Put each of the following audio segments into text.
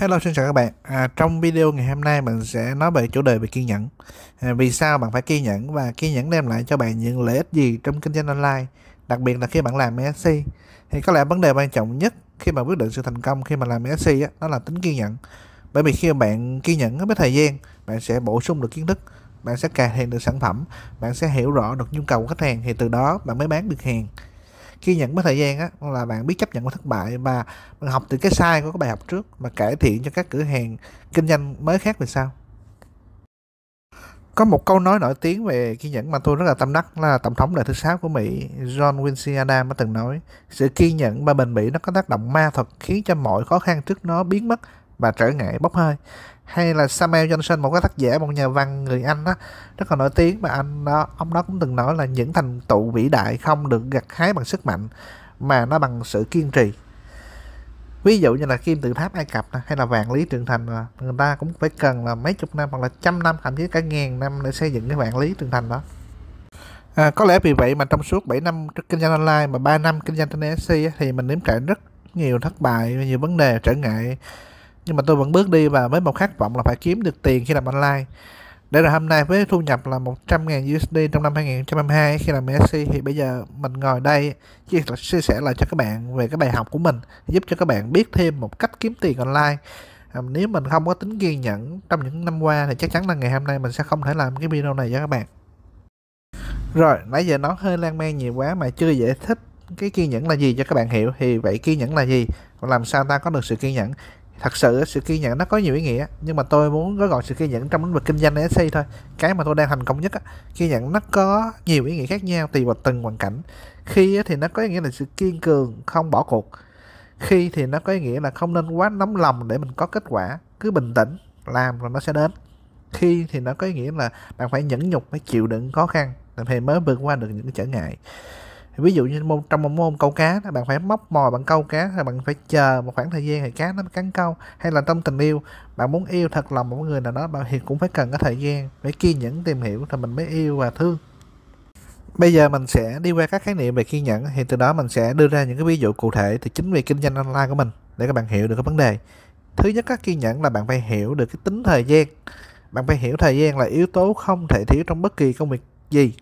Hello xin chào các bạn à, Trong video ngày hôm nay mình sẽ nói về chủ đề về kiên nhẫn à, Vì sao bạn phải kiên nhẫn và kiên nhẫn đem lại cho bạn những lợi ích gì trong kinh doanh online Đặc biệt là khi bạn làm MSC Thì có lẽ vấn đề quan trọng nhất khi mà quyết định sự thành công khi mà làm MSC á, đó là tính kiên nhẫn Bởi vì khi bạn kiên nhẫn với thời gian bạn sẽ bổ sung được kiến thức bạn sẽ cài thiện được sản phẩm bạn sẽ hiểu rõ được nhu cầu của khách hàng thì từ đó bạn mới bán được hàng kiên nhẫn với thời gian á là bạn biết chấp nhận của thất bại và bạn học từ cái sai của các bài học trước mà cải thiện cho các cửa hàng kinh doanh mới khác về sau có một câu nói nổi tiếng về kiên nhẫn mà tôi rất là tâm đắc là tổng thống đời thứ sáu của Mỹ John Quincy Adams đã từng nói sự kiên nhẫn và bền bỉ nó có tác động ma thuật khiến cho mọi khó khăn trước nó biến mất và trở ngại bốc hơi hay là Samuel Johnson một cái tác giả một nhà văn người Anh đó rất là nổi tiếng mà anh đó ông đó cũng từng nói là những thành tựu vĩ đại không được gặt hái bằng sức mạnh mà nó bằng sự kiên trì ví dụ như là kim tự tháp Ai Cập hay là vạn lý trường thành người ta cũng phải cần là mấy chục năm hoặc là trăm năm thậm chí cả ngàn năm để xây dựng cái vạn lý trường thành đó à, có lẽ vì vậy mà trong suốt 7 năm kinh doanh online mà 3 năm kinh doanh trên SC thì mình nếm trải rất nhiều thất bại nhiều vấn đề trở ngại nhưng mà tôi vẫn bước đi và với một khát vọng là phải kiếm được tiền khi làm online để rồi hôm nay với thu nhập là 100.000 USD trong năm 2022 khi làm MSC thì bây giờ mình ngồi đây chia sẻ lại cho các bạn về cái bài học của mình giúp cho các bạn biết thêm một cách kiếm tiền online à, nếu mình không có tính kiên nhẫn trong những năm qua thì chắc chắn là ngày hôm nay mình sẽ không thể làm cái video này cho các bạn rồi nãy giờ nó hơi lan man nhiều quá mà chưa giải thích cái kiên nhẫn là gì cho các bạn hiểu thì vậy kiên nhẫn là gì làm sao ta có được sự kiên nhẫn thật sự sự kiên nhẫn nó có nhiều ý nghĩa nhưng mà tôi muốn gói gọn sự kiên nhẫn trong lĩnh vực kinh doanh SC thôi cái mà tôi đang thành công nhất á kiên nhẫn nó có nhiều ý nghĩa khác nhau tùy vào từng hoàn cảnh khi thì nó có ý nghĩa là sự kiên cường không bỏ cuộc khi thì nó có ý nghĩa là không nên quá nóng lòng để mình có kết quả cứ bình tĩnh làm rồi nó sẽ đến khi thì nó có ý nghĩa là bạn phải nhẫn nhục phải chịu đựng khó khăn thì mới vượt qua được những trở ngại ví dụ như môn trong một môn câu cá bạn phải móc mò, bạn câu cá hay bạn phải chờ một khoảng thời gian thì cá nó mới cắn câu hay là trong tình yêu bạn muốn yêu thật lòng một người nào đó bạn thì cũng phải cần cái thời gian phải kiên nhẫn tìm hiểu thì mình mới yêu và thương bây giờ mình sẽ đi qua các khái niệm về kiên nhẫn thì từ đó mình sẽ đưa ra những cái ví dụ cụ thể từ chính về kinh doanh online của mình để các bạn hiểu được cái vấn đề thứ nhất các kiên nhẫn là bạn phải hiểu được cái tính thời gian bạn phải hiểu thời gian là yếu tố không thể thiếu trong bất kỳ công việc gì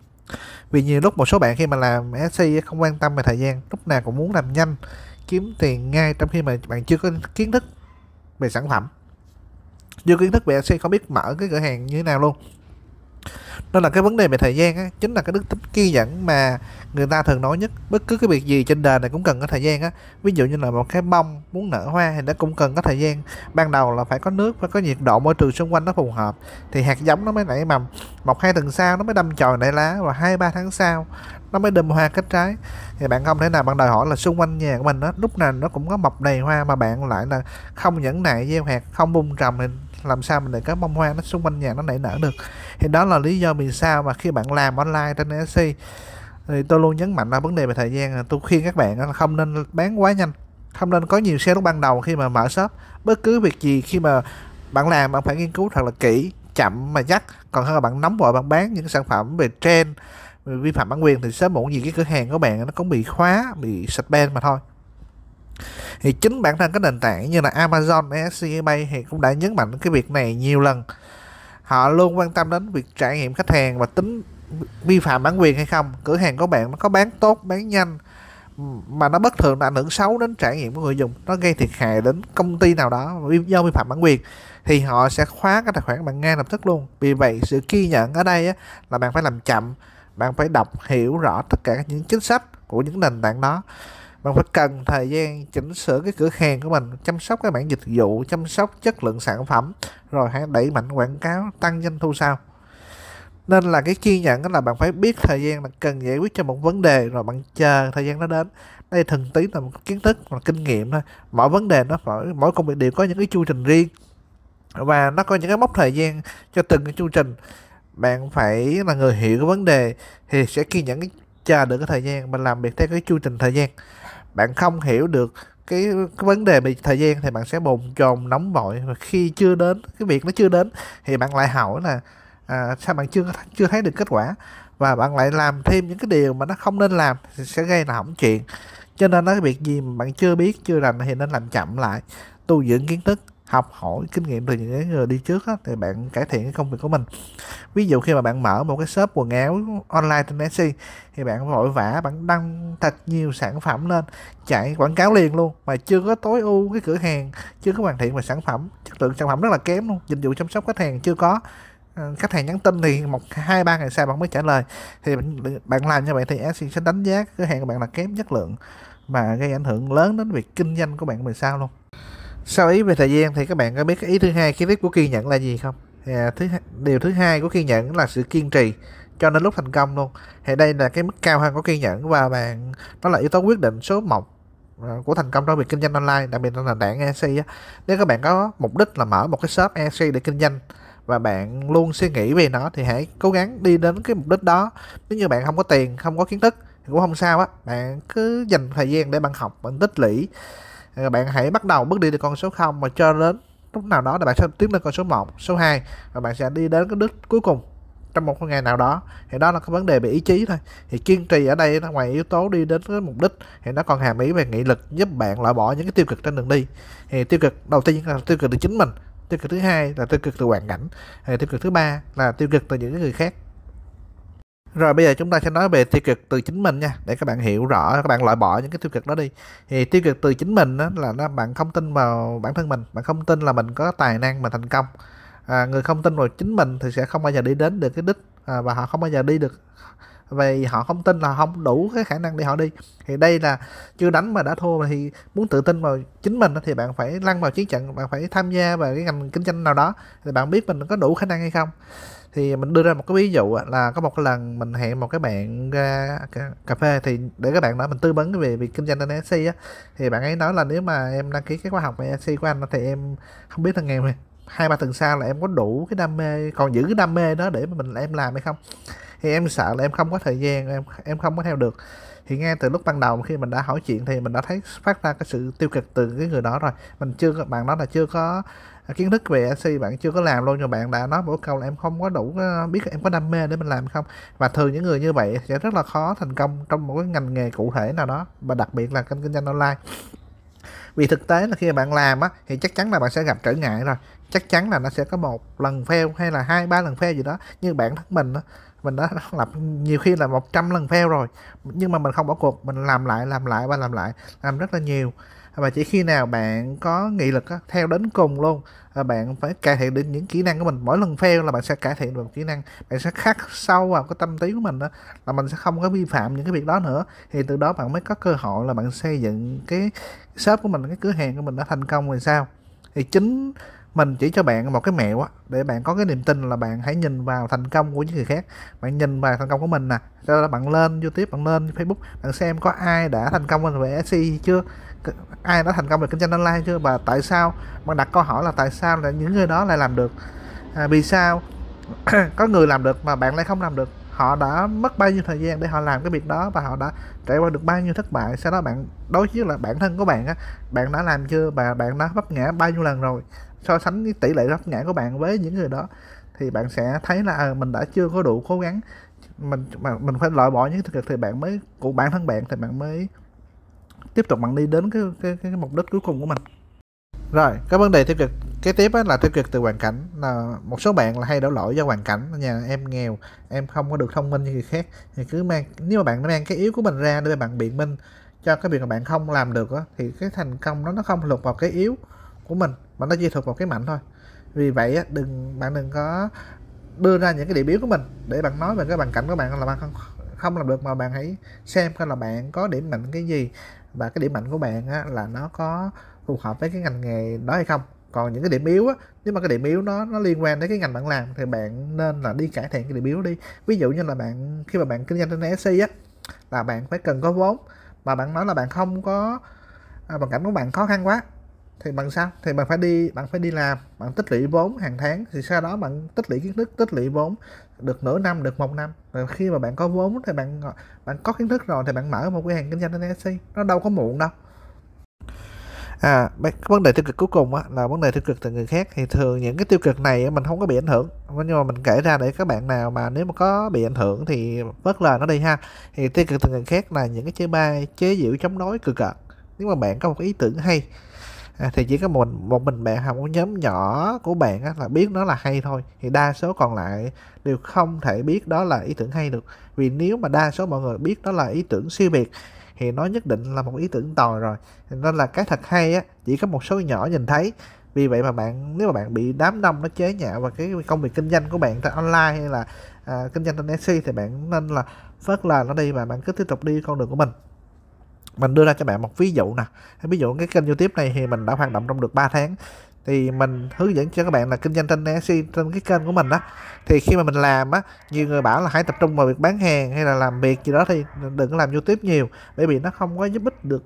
vì nhiều lúc một số bạn khi mà làm SEO không quan tâm về thời gian lúc nào cũng muốn làm nhanh kiếm tiền ngay trong khi mà bạn chưa có kiến thức về sản phẩm chưa kiến thức về SEO không biết mở cái cửa hàng như thế nào luôn nên là cái vấn đề về thời gian á chính là cái đức tính kiên nhẫn mà người ta thường nói nhất bất cứ cái việc gì trên đời này cũng cần có thời gian á ví dụ như là một cái bông muốn nở hoa thì nó cũng cần có thời gian ban đầu là phải có nước phải có nhiệt độ môi trường xung quanh nó phù hợp thì hạt giống nó mới nảy mầm một hai tuần sau nó mới đâm chồi nảy lá và hai ba tháng sau nó mới đâm hoa kết trái thì bạn không thể nào bạn đòi hỏi là xung quanh nhà của mình đó lúc nào nó cũng có mọc đầy hoa mà bạn lại là không nhẫn nại gieo hạt không bung trồng thì làm sao mình để các bông hoa nó xung quanh nhà nó nảy nở được thì đó là lý do vì sao mà khi bạn làm online trên SC thì tôi luôn nhấn mạnh là vấn đề về thời gian tôi khuyên các bạn là không nên bán quá nhanh không nên có nhiều xe lúc ban đầu khi mà mở shop bất cứ việc gì khi mà bạn làm bạn phải nghiên cứu thật là kỹ chậm mà chắc còn hơn là bạn nóng vội bạn bán những sản phẩm về trend vi phạm bản quyền thì sớm muộn gì cái cửa hàng của bạn nó cũng bị khóa bị sạch suspend mà thôi thì chính bản thân cái nền tảng như là Amazon, eBay thì cũng đã nhấn mạnh cái việc này nhiều lần họ luôn quan tâm đến việc trải nghiệm khách hàng và tính vi phạm bản quyền hay không cửa hàng của bạn nó có bán tốt bán nhanh mà nó bất thường nó ảnh hưởng xấu đến trải nghiệm của người dùng nó gây thiệt hại đến công ty nào đó do vi phạm bản quyền thì họ sẽ khóa cái tài khoản bạn ngay lập tức luôn vì vậy sự ghi nhận ở đây á, là bạn phải làm chậm bạn phải đọc hiểu rõ tất cả những chính sách của những nền tảng đó bạn phải cần thời gian chỉnh sửa cái cửa hàng của mình chăm sóc cái bản dịch vụ chăm sóc chất lượng sản phẩm rồi hãy đẩy mạnh quảng cáo tăng doanh thu sau nên là cái kiên nhẫn đó là bạn phải biết thời gian là cần giải quyết cho một vấn đề rồi bạn chờ thời gian nó đến đây thường tí là một kiến thức và kinh nghiệm thôi mỗi vấn đề nó phải mỗi công việc đều có những cái chu trình riêng và nó có những cái mốc thời gian cho từng cái chu trình bạn phải là người hiểu cái vấn đề thì sẽ kiên nhẫn chờ được cái thời gian mình làm việc theo cái chu trình thời gian bạn không hiểu được cái, cái vấn đề về thời gian thì bạn sẽ bồn chồn nóng vội và khi chưa đến cái việc nó chưa đến thì bạn lại hỏi là à, sao bạn chưa chưa thấy được kết quả và bạn lại làm thêm những cái điều mà nó không nên làm thì sẽ gây là hỏng chuyện cho nên nói cái việc gì mà bạn chưa biết chưa rành thì nên làm chậm lại tu dưỡng kiến thức học hỏi kinh nghiệm từ những người đi trước á, thì bạn cải thiện cái công việc của mình ví dụ khi mà bạn mở một cái shop quần áo online trên Etsy thì bạn vội vã bạn đăng thật nhiều sản phẩm lên chạy quảng cáo liền luôn mà chưa có tối ưu cái cửa hàng chưa có hoàn thiện về sản phẩm chất lượng sản phẩm rất là kém luôn dịch vụ chăm sóc khách hàng chưa có ờ, khách hàng nhắn tin thì một hai ba ngày sau bạn mới trả lời thì bạn làm như vậy thì Etsy sẽ đánh giá cửa hàng của bạn là kém chất lượng và gây ảnh hưởng lớn đến việc kinh doanh của bạn về sau luôn sau ý về thời gian thì các bạn có biết cái ý thứ hai khi tiết của kiên nhẫn là gì không à, thứ điều thứ hai của kiên nhẫn là sự kiên trì cho đến lúc thành công luôn thì đây là cái mức cao hơn của kiên nhẫn và bạn nó là yếu tố quyết định số 1 à, của thành công trong việc kinh doanh online đặc biệt là nền tảng EC á. nếu các bạn có mục đích là mở một cái shop EC để kinh doanh và bạn luôn suy nghĩ về nó thì hãy cố gắng đi đến cái mục đích đó nếu như bạn không có tiền không có kiến thức thì cũng không sao á bạn cứ dành thời gian để bạn học bạn tích lũy thì ờ, bạn hãy bắt đầu bước đi từ con số 0 mà cho đến lúc nào đó là bạn sẽ tiến lên con số 1, số 2 và bạn sẽ đi đến cái đích cuối cùng trong một ngày nào đó thì đó là cái vấn đề về ý chí thôi thì kiên trì ở đây nó ngoài yếu tố đi đến cái mục đích thì nó còn hàm ý về nghị lực giúp bạn loại bỏ những cái tiêu cực trên đường đi thì tiêu cực đầu tiên là tiêu cực từ chính mình tiêu cực thứ hai là tiêu cực từ hoàn cảnh thì à, tiêu cực thứ ba là tiêu cực từ những người khác rồi bây giờ chúng ta sẽ nói về tiêu cực từ chính mình nha để các bạn hiểu rõ các bạn loại bỏ những cái tiêu cực đó đi. Thì tiêu cực từ chính mình đó là nó bạn không tin vào bản thân mình, bạn không tin là mình có tài năng mà thành công. À, người không tin vào chính mình thì sẽ không bao giờ đi đến được cái đích à, và họ không bao giờ đi được vì họ không tin là không đủ cái khả năng để họ đi thì đây là chưa đánh mà đã thua thì muốn tự tin vào chính mình thì bạn phải lăn vào chiến trận bạn phải tham gia vào cái ngành kinh doanh nào đó thì bạn biết mình có đủ khả năng hay không thì mình đưa ra một cái ví dụ là có một cái lần mình hẹn một cái bạn ra cà phê thì để các bạn đó mình tư vấn về việc kinh doanh trên ESC á thì bạn ấy nói là nếu mà em đăng ký cái khóa học về ESC của anh thì em không biết là nghèo này hai ba tuần sau là em có đủ cái đam mê còn giữ cái đam mê đó để mà mình em làm hay không thì em sợ là em không có thời gian em em không có theo được thì ngay từ lúc ban đầu khi mình đã hỏi chuyện thì mình đã thấy phát ra cái sự tiêu cực từ cái người đó rồi mình chưa bạn nói là chưa có à, kiến thức về SC bạn chưa có làm luôn nhưng bạn đã nói một câu là em không có đủ ờ, biết em có đam mê để mình làm không và thường những người như vậy sẽ rất là khó thành công trong một cái ngành nghề cụ thể nào đó và đặc biệt là kênh kinh doanh online vì thực tế là khi bạn làm á thì chắc chắn là bạn sẽ gặp trở ngại rồi chắc chắn là nó sẽ có một lần fail hay là hai ba lần fail gì đó như bản thân mình á mình đã lập nhiều khi là 100 lần fail rồi nhưng mà mình không bỏ cuộc mình làm lại làm lại và làm lại làm rất là nhiều và chỉ khi nào bạn có nghị lực á, theo đến cùng luôn à, bạn phải cải thiện được những kỹ năng của mình mỗi lần fail là bạn sẽ cải thiện được kỹ năng bạn sẽ khắc sâu vào cái tâm trí của mình đó, là mình sẽ không có vi phạm những cái việc đó nữa thì từ đó bạn mới có cơ hội là bạn xây dựng cái shop của mình cái cửa hàng của mình đã thành công rồi sao thì chính mình chỉ cho bạn một cái mẹo á để bạn có cái niềm tin là bạn hãy nhìn vào thành công của những người khác bạn nhìn vào thành công của mình nè sau đó bạn lên youtube bạn lên facebook bạn xem có ai đã thành công về SE chưa ai đã thành công về kinh doanh online chưa và tại sao bạn đặt câu hỏi là tại sao là những người đó lại làm được à, vì sao có người làm được mà bạn lại không làm được họ đã mất bao nhiêu thời gian để họ làm cái việc đó và họ đã trải qua được bao nhiêu thất bại sau đó bạn đối chiếu là bản thân của bạn á bạn đã làm chưa và bạn đã vấp ngã bao nhiêu lần rồi so sánh cái tỷ lệ vấp ngã của bạn với những người đó thì bạn sẽ thấy là à, mình đã chưa có đủ cố gắng mình mà mình phải loại bỏ những thực lực thì bạn mới của bản thân bạn thì bạn mới tiếp tục bạn đi đến cái cái, cái mục đích cuối cùng của mình rồi cái vấn đề tiêu cực kế tiếp là tiêu cực từ hoàn cảnh là một số bạn là hay đổ lỗi do hoàn cảnh nhà em nghèo em không có được thông minh như người khác thì cứ mang nếu mà bạn mang cái yếu của mình ra để bạn biện minh cho cái việc mà bạn không làm được đó, thì cái thành công nó nó không thuộc vào cái yếu của mình mà nó chỉ thuộc vào cái mạnh thôi vì vậy á, đừng bạn đừng có đưa ra những cái điểm yếu của mình để bạn nói về cái hoàn cảnh của bạn là bạn không không làm được mà bạn hãy xem coi là bạn có điểm mạnh cái gì và cái điểm mạnh của bạn á, là nó có phù hợp với cái ngành nghề đó hay không còn những cái điểm yếu á nếu mà cái điểm yếu nó nó liên quan đến cái ngành bạn làm thì bạn nên là đi cải thiện cái điểm yếu đi ví dụ như là bạn khi mà bạn kinh doanh trên SC á là bạn phải cần có vốn mà bạn nói là bạn không có à, bạn cảm thấy bạn khó khăn quá thì bằng sao thì bạn phải đi bạn phải đi làm bạn tích lũy vốn hàng tháng thì sau đó bạn tích lũy kiến thức tích lũy vốn được nửa năm được một năm Và khi mà bạn có vốn thì bạn bạn có kiến thức rồi thì bạn mở một cửa hàng kinh doanh trên nó đâu có muộn đâu à vấn đề tiêu cực cuối cùng á, là vấn đề tiêu cực từ người khác thì thường những cái tiêu cực này mình không có bị ảnh hưởng nhưng mà mình kể ra để các bạn nào mà nếu mà có bị ảnh hưởng thì vớt lời nó đi ha thì tiêu cực từ người khác là những cái chế bai chế giễu chống đối cực cực. nếu mà bạn có một ý tưởng hay à, thì chỉ có một một mình bạn hoặc một nhóm nhỏ của bạn á, là biết nó là hay thôi thì đa số còn lại đều không thể biết đó là ý tưởng hay được vì nếu mà đa số mọi người biết đó là ý tưởng siêu biệt thì nó nhất định là một ý tưởng tồi rồi nên là cái thật hay á, chỉ có một số nhỏ nhìn thấy vì vậy mà bạn nếu mà bạn bị đám đông nó chế nhạo và cái công việc kinh doanh của bạn trên online hay là à, kinh doanh trên Etsy thì bạn nên là phớt là nó đi và bạn cứ tiếp tục đi con đường của mình mình đưa ra cho bạn một ví dụ nè ví dụ cái kênh youtube này thì mình đã hoạt động trong được 3 tháng thì mình hướng dẫn cho các bạn là kinh doanh trên Etsy trên cái kênh của mình đó thì khi mà mình làm á nhiều người bảo là hãy tập trung vào việc bán hàng hay là làm việc gì đó thì đừng có làm YouTube nhiều bởi vì nó không có giúp ích được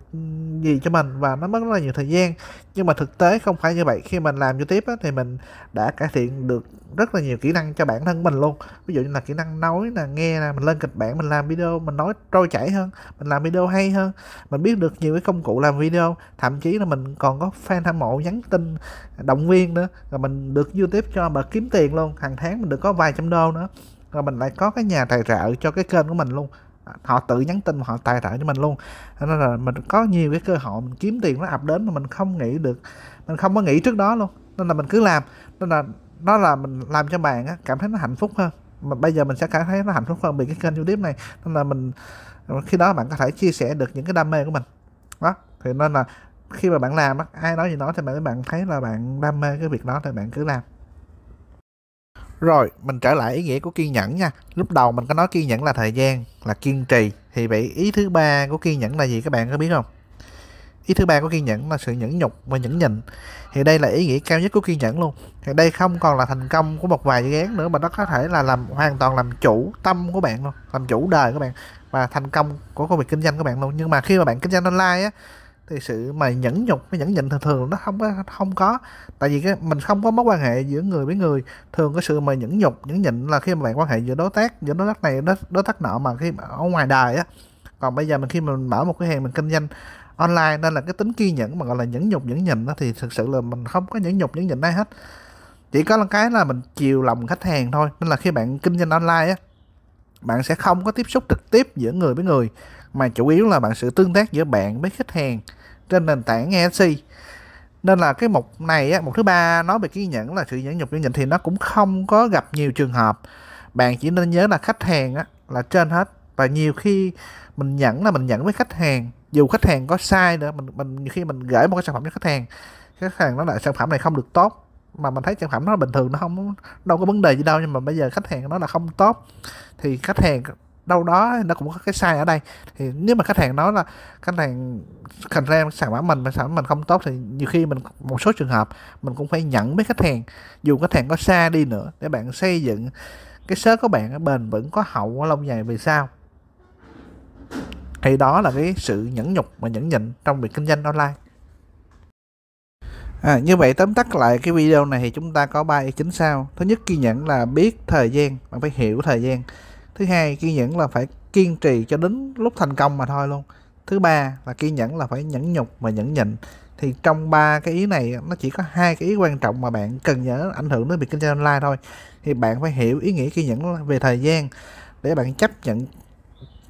gì cho mình và nó mất rất là nhiều thời gian nhưng mà thực tế không phải như vậy khi mình làm YouTube á, thì mình đã cải thiện được rất là nhiều kỹ năng cho bản thân mình luôn ví dụ như là kỹ năng nói là nghe là mình lên kịch bản mình làm video mình nói trôi chảy hơn mình làm video hay hơn mình biết được nhiều cái công cụ làm video thậm chí là mình còn có fan hâm mộ nhắn tin động viên nữa rồi mình được youtube cho bà kiếm tiền luôn hàng tháng mình được có vài trăm đô nữa rồi mình lại có cái nhà tài trợ cho cái kênh của mình luôn à, họ tự nhắn tin họ tài trợ cho mình luôn nên là mình có nhiều cái cơ hội mình kiếm tiền nó ập đến mà mình không nghĩ được mình không có nghĩ trước đó luôn nên là mình cứ làm nên là nó là mình làm cho bạn á, cảm thấy nó hạnh phúc hơn mà bây giờ mình sẽ cảm thấy nó hạnh phúc hơn vì cái kênh youtube này nên là mình khi đó bạn có thể chia sẻ được những cái đam mê của mình đó thì nên là khi mà bạn làm ai nói gì nói thì bạn bạn thấy là bạn đam mê cái việc đó thì bạn cứ làm rồi mình trở lại ý nghĩa của kiên nhẫn nha lúc đầu mình có nói kiên nhẫn là thời gian là kiên trì thì vậy ý thứ ba của kiên nhẫn là gì các bạn có biết không ý thứ ba của kiên nhẫn là sự nhẫn nhục và nhẫn nhịn thì đây là ý nghĩa cao nhất của kiên nhẫn luôn thì đây không còn là thành công của một vài dự án nữa mà nó có thể là làm hoàn toàn làm chủ tâm của bạn luôn làm chủ đời của bạn và thành công của công việc kinh doanh của bạn luôn nhưng mà khi mà bạn kinh doanh online á thì sự mà nhẫn nhục cái nhẫn nhịn thường thường nó không có không có tại vì cái mình không có mối quan hệ giữa người với người thường cái sự mà nhẫn nhục nhẫn nhịn là khi mà bạn quan hệ giữa đối tác giữa đối tác này đối, đối tác nọ mà khi ở ngoài đài á còn bây giờ mình khi mình mở một cái hàng mình kinh doanh online nên là cái tính kiên nhẫn mà gọi là nhẫn nhục nhẫn nhịn đó thì thực sự là mình không có nhẫn nhục nhẫn nhịn ai hết chỉ có là cái là mình chiều lòng khách hàng thôi nên là khi bạn kinh doanh online á bạn sẽ không có tiếp xúc trực tiếp giữa người với người mà chủ yếu là bằng sự tương tác giữa bạn với khách hàng trên nền tảng ESC nên là cái mục này á, mục thứ ba nói về kiên nhẫn là sự nhẫn nhục kiên nhẫn thì nó cũng không có gặp nhiều trường hợp bạn chỉ nên nhớ là khách hàng á, là trên hết và nhiều khi mình nhẫn là mình nhẫn với khách hàng dù khách hàng có sai nữa mình mình nhiều khi mình gửi một cái sản phẩm cho khách hàng khách hàng nó lại sản phẩm này không được tốt mà mình thấy sản phẩm nó bình thường nó không đâu có vấn đề gì đâu nhưng mà bây giờ khách hàng nó là không tốt thì khách hàng đâu đó nó cũng có cái sai ở đây thì nếu mà khách hàng nói là khách hàng thành ra sản phẩm mình mà sản phẩm mình không tốt thì nhiều khi mình một số trường hợp mình cũng phải nhận với khách hàng dù khách hàng có xa đi nữa để bạn xây dựng cái sớ của bạn bền vẫn có hậu có lâu dài vì sao thì đó là cái sự nhẫn nhục và nhẫn nhịn trong việc kinh doanh online À, như vậy tóm tắt lại cái video này thì chúng ta có ba ý chính sao Thứ nhất kiên nhẫn là biết thời gian, bạn phải hiểu thời gian thứ hai kiên nhẫn là phải kiên trì cho đến lúc thành công mà thôi luôn thứ ba là kiên nhẫn là phải nhẫn nhục mà nhẫn nhịn thì trong ba cái ý này nó chỉ có hai cái ý quan trọng mà bạn cần nhớ ảnh hưởng đến việc kinh doanh online thôi thì bạn phải hiểu ý nghĩa kiên nhẫn về thời gian để bạn chấp nhận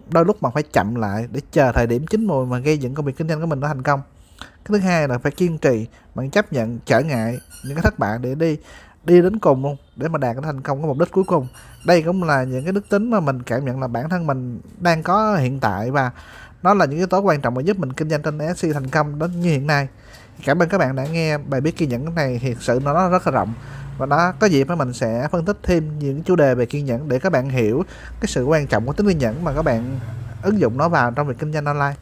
đôi lúc mà phải chậm lại để chờ thời điểm chín mùi mà gây dựng công việc kinh doanh của mình nó thành công cái thứ hai là phải kiên trì bạn chấp nhận trở ngại những cái thất bại để đi đi đến cùng luôn để mà đạt cái thành công cái mục đích cuối cùng đây cũng là những cái đức tính mà mình cảm nhận là bản thân mình đang có hiện tại và nó là những yếu tố quan trọng mà giúp mình kinh doanh trên SC thành công đến như hiện nay cảm ơn các bạn đã nghe bài viết kiên nhẫn này thiệt sự nó rất là rộng và nó có dịp mình sẽ phân tích thêm những chủ đề về kiên nhẫn để các bạn hiểu cái sự quan trọng của tính kiên nhẫn mà các bạn ứng dụng nó vào trong việc kinh doanh online